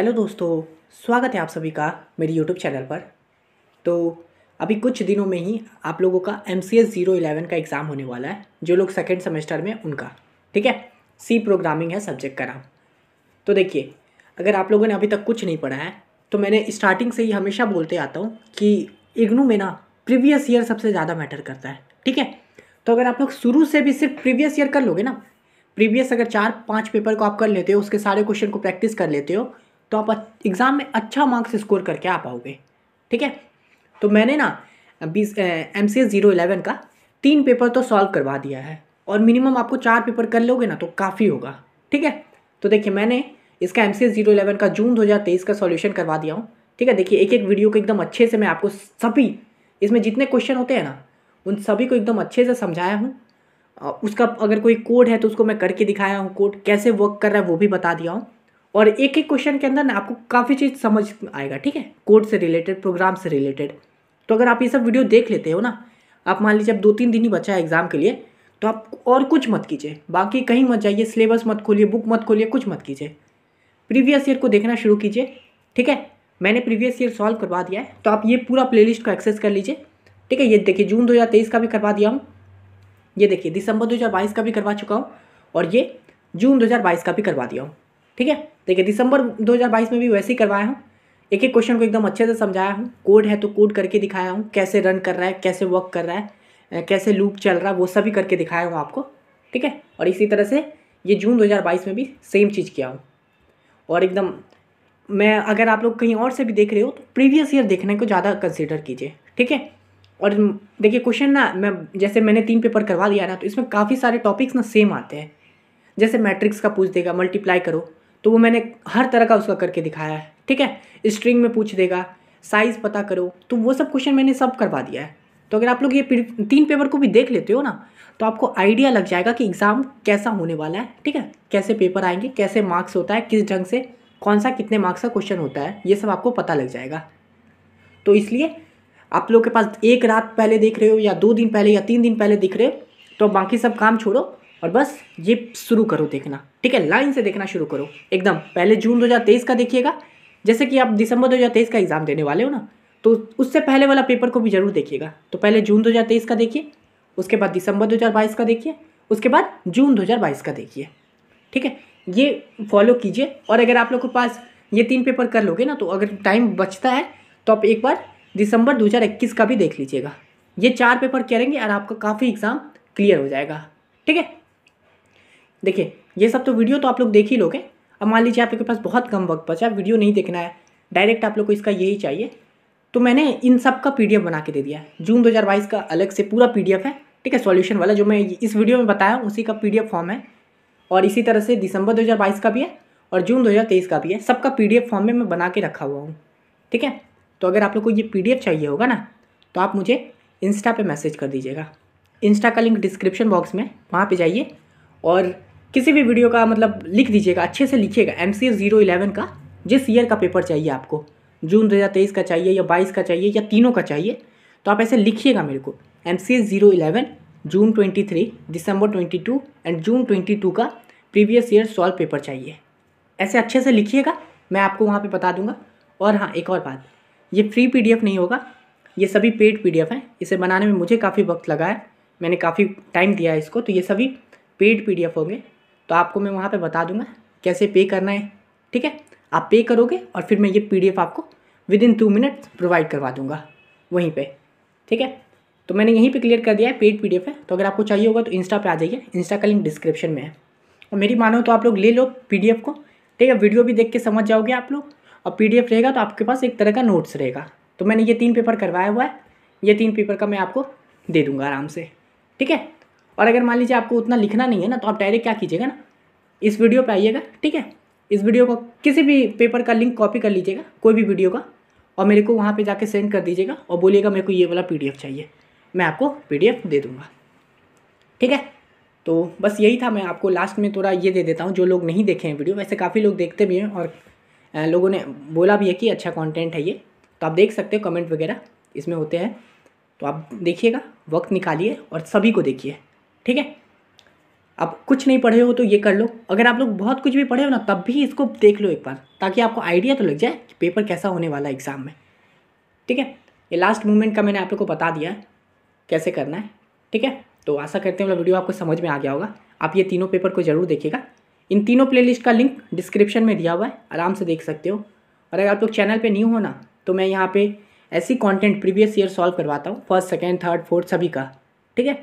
hello दोस्तों स्वागत है आप सभी का मेरी यूट्यूब चैनल पर तो अभी कुछ दिनों में ही आप लोगों का M C S zero eleven का एग्ज़ाम होने वाला है जो लोग सेकेंड सेमेस्टर में उनका ठीक है सी प्रोग्रामिंग है सब्जेक्ट का नाम तो देखिए अगर आप लोगों ने अभी तक कुछ नहीं पढ़ा है तो मैंने स्टार्टिंग से ही हमेशा बोलते आता हूँ कि इग्नू में ना प्रीवियस ईयर सबसे ज़्यादा मैटर करता है ठीक है तो अगर आप लोग शुरू से भी सिर्फ प्रीवियस ईयर कर लोगे ना प्रीवियस अगर चार पाँच पेपर को आप कर लेते हो उसके सारे क्वेश्चन को प्रैक्टिस कर लेते हो तो आप एग्ज़ाम में अच्छा मार्क्स स्कोर करके आ पाओगे ठीक है तो मैंने ना बीस M C S zero eleven का तीन पेपर तो सॉल्व करवा दिया है और मिनिमम आपको चार पेपर कर लोगे ना तो काफ़ी होगा ठीक है तो देखिए मैंने इसका M C S zero eleven का जून दो हज़ार तेईस का सॉल्यूशन करवा दिया हूँ ठीक है देखिए एक एक वीडियो को एकदम अच्छे से मैं आपको सभी इसमें जितने क्वेश्चन होते हैं ना उन सभी को एकदम अच्छे से समझाया हूँ उसका अगर कोई कोड है तो उसको मैं करके दिखाया हूँ कोड कैसे वर्क कर रहा है वो भी बता दिया हूँ और एक एक क्वेश्चन के अंदर ना आपको काफ़ी चीज़ समझ आएगा ठीक है कोड से रिलेटेड प्रोग्राम से रिलेटेड तो अगर आप ये सब वीडियो देख लेते हो ना आप मान लीजिए अब दो तीन दिन ही बचा है एग्ज़ाम के लिए तो आप और कुछ मत कीजिए बाकी कहीं मत जाइए सिलेबस मत खोलिए बुक मत खोलिए कुछ मत कीजिए प्रीवियस ईयर को देखना शुरू कीजिए ठीक है मैंने प्रीवियस ईयर सॉल्व करवा दिया है तो आप ये पूरा प्लेलिस्ट को एक्सेस कर लीजिए ठीक है ये देखिए जून 2023 का भी करवा दिया हूँ ये देखिए दिसंबर 2022 का भी करवा चुका हूँ और ये जून 2022 का भी करवा दिया हूँ ठीक है देखिए दिसंबर 2022 में भी वैसे ही करवाया हूँ एक एक क्वेश्चन को एकदम अच्छे से समझाया हूँ कोड है तो कोड करके दिखाया हूँ कैसे रन कर रहा है कैसे वर्क कर रहा है कैसे लूप चल रहा है वो सभी करके दिखाया हूँ आपको ठीक है और इसी तरह से ये जून 2022 में भी सेम चीज़ किया हूँ और एकदम मैं अगर आप लोग कहीं और से भी देख रहे हो तो प्रीवियस ईयर देखने को ज़्यादा कंसिडर कीजिए ठीक है और देखिए क्वेश्चन ना मैं जैसे मैंने तीन पेपर करवा दिया ना तो इसमें काफ़ी सारे टॉपिक्स ना सेम आते हैं जैसे मैट्रिक्स का पूछ देगा मल्टीप्लाई करो तो वो मैंने हर तरह का उसका करके दिखाया है ठीक है स्ट्रिंग में पूछ देगा साइज़ पता करो तो वो सब क्वेश्चन मैंने सब करवा दिया है तो अगर आप लोग ये तीन पेपर को भी देख लेते हो ना तो आपको आइडिया लग जाएगा कि एग्ज़ाम कैसा होने वाला है ठीक है कैसे पेपर आएंगे कैसे मार्क्स होता है किस ढंग से कौन सा कितने मार्क्स का क्वेश्चन होता है ये सब आपको पता लग जाएगा तो इसलिए आप लोग के पास एक रात पहले देख रहे हो या दो दिन पहले या तीन दिन पहले दिख रहे हो तो बाकी सब काम छोड़ो और बस ये शुरू करो देखना ठीक है लाइन से देखना शुरू करो एकदम पहले जून 2023 का देखिएगा जैसे कि आप दिसंबर 2023 का एग्ज़ाम देने वाले हो ना तो उससे पहले वाला पेपर को भी ज़रूर देखिएगा तो पहले जून 2023 का देखिए उसके बाद दिसंबर 2022 का देखिए उसके बाद जून 2022 का देखिए ठीक है ये फॉलो कीजिए और अगर आप लोग के पास ये तीन पेपर कर लोगे ना तो अगर टाइम बचता है तो आप एक बार दिसंबर इक्कीस का भी देख लीजिएगा ये चार पेपर करेंगे और आपका काफ़ी एग्ज़ाम क्लियर हो जाएगा ठीक है देखिए ये सब तो वीडियो तो आप लोग देख ही लोगे अब मान लीजिए आपके पास बहुत कम वक्त बचा है वीडियो नहीं देखना है डायरेक्ट आप लोग को इसका यही चाहिए तो मैंने इन सब का पी बना के दे दिया है जून दो का अलग से पूरा पी है ठीक है सॉल्यूशन वाला जो मैं इस वीडियो में बताया उसी का पी फॉर्म है और इसी तरह से दिसंबर 2022 का भी है और जून 2023 का भी है सबका पीडीएफ फॉर्म में मैं बना के रखा हुआ हूँ ठीक है तो अगर आप लोग को ये पी चाहिए होगा ना तो आप मुझे इंस्टा पे मैसेज कर दीजिएगा इंस्टा का लिंक डिस्क्रिप्शन बॉक्स में वहाँ पे जाइए और किसी भी वीडियो का मतलब लिख दीजिएगा अच्छे से लिखिएगा एम सी जीरो इलेवन का जिस ईयर का पेपर चाहिए आपको जून दो हज़ार तेईस का चाहिए या बाईस का चाहिए या तीनों का चाहिए तो आप ऐसे लिखिएगा मेरे को M C zero eleven June twenty three December twenty two and June twenty two का प्रीवियस ईयर सॉल्व पेपर चाहिए ऐसे अच्छे से लिखिएगा मैं आपको वहाँ पे बता दूंगा और हाँ एक और बात ये फ्री पीडीएफ नहीं होगा ये सभी पेड पीडीएफ हैं इसे बनाने में मुझे काफ़ी वक्त लगा है मैंने काफ़ी टाइम दिया है इसको तो ये सभी पेड पीडीएफ होंगे तो आपको मैं वहाँ पर बता दूंगा कैसे पे करना है ठीक है आप पे करोगे और फिर मैं ये पी आपको within two minute provide करवा दूंगा वहीं पे ठीक है तो मैंने यहीं पे क्लियर कर दिया है पेड पीडीएफ है तो अगर आपको चाहिए होगा तो इंस्टा पे आ जाइए इंस्टा का लिंक डिस्क्रिप्शन में है और मेरी मानो तो आप लोग ले लो पीडीएफ को ठीक है वीडियो भी देख के समझ जाओगे आप लोग और पीडीएफ रहेगा तो आपके पास एक तरह का नोट्स रहेगा तो मैंने ये तीन पेपर करवाया हुआ है ये तीन पेपर का मैं आपको दे दूँगा आराम से ठीक है और अगर मान लीजिए आपको उतना लिखना नहीं है ना तो आप डायरेक्ट क्या कीजिएगा ना इस वीडियो पर आइएगा ठीक है इस वीडियो को किसी भी पेपर का लिंक कॉपी कर लीजिएगा कोई भी वीडियो का और मेरे को वहाँ पर जाके सेंड कर दीजिएगा और बोलिएगा मेरे को ये वाला पी चाहिए मैं आपको पी दे दूँगा ठीक है तो बस यही था मैं आपको लास्ट में थोड़ा ये दे देता हूँ जो लोग नहीं देखे हैं वीडियो वैसे काफ़ी लोग देखते भी हैं और लोगों ने बोला भी है कि अच्छा कंटेंट है ये तो आप देख सकते हो कमेंट वगैरह इसमें होते हैं तो आप देखिएगा वक्त निकालिए और सभी को देखिए ठीक है आप कुछ नहीं पढ़े हो तो ये कर लो अगर आप लोग बहुत कुछ भी पढ़े हो ना तब भी इसको देख लो एक बार ताकि आपको आइडिया तो लग जाए कि पेपर कैसा होने वाला है एग्ज़ाम में ठीक है ये लास्ट मूवमेंट का मैंने आप लोग को बता दिया है कैसे करना है ठीक है तो आशा करते हैं मेरा मतलब वीडियो आपको समझ में आ गया होगा आप ये तीनों पेपर को ज़रूर देखिएगा इन तीनों प्लेलिस्ट का लिंक डिस्क्रिप्शन में दिया हुआ है आराम से देख सकते हो और अगर आप लोग चैनल पर न्यू हो ना तो मैं यहाँ पर ऐसी कॉन्टेंट प्रीवियस ईयर सॉल्व करवाता हूँ फर्स्ट सेकेंड थर्ड फोर्थ सभी का ठीक है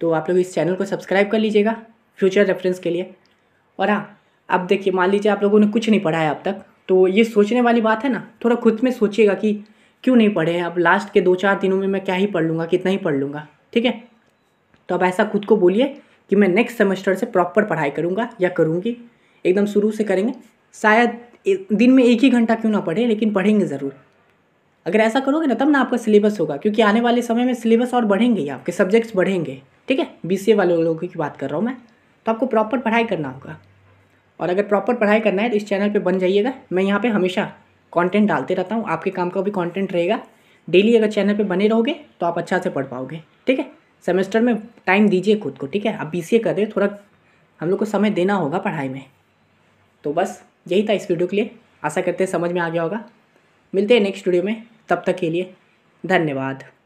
तो आप लोग इस चैनल को सब्सक्राइब कर लीजिएगा फ्यूचर रेफरेंस के लिए और हाँ अब देखिए मान लीजिए आप लोगों ने कुछ नहीं पढ़ा है अब तक तो ये सोचने वाली बात है ना थोड़ा खुद में सोचिएगा कि क्यों नहीं पढ़े हैं अब लास्ट के दो चार दिनों में मैं क्या ही पढ़ लूँगा कितना ही पढ़ लूँगा ठीक है तो अब ऐसा खुद को बोलिए कि मैं नेक्स्ट सेमेस्टर से प्रॉपर पढ़ाई करूँगा या करूँगी एकदम शुरू से करेंगे शायद दिन में एक ही घंटा क्यों ना पढ़े लेकिन पढ़ेंगे ज़रूर अगर ऐसा करोगे ना तब ना आपका सिलेबस होगा क्योंकि आने वाले समय में सिलेबस और बढ़ेंगे ही आपके सब्जेक्ट्स बढ़ेंगे ठीक है बी वाले लोगों की बात कर रहा हूँ मैं तो आपको प्रॉपर पढ़ाई करना होगा और अगर प्रॉपर पढ़ाई करना है तो इस चैनल पे बन जाइएगा मैं यहाँ पे हमेशा कंटेंट डालते रहता हूँ आपके काम का भी कंटेंट रहेगा डेली अगर चैनल पे बने रहोगे तो आप अच्छा से पढ़ पाओगे ठीक है सेमेस्टर में टाइम दीजिए खुद को ठीक है आप बी कर रहे हो थोड़ा हम लोग को समय देना होगा पढ़ाई में तो बस यही था इस वीडियो के लिए आशा करते हैं समझ में आ गया होगा मिलते हैं नेक्स्ट वीडियो में तब तक के लिए धन्यवाद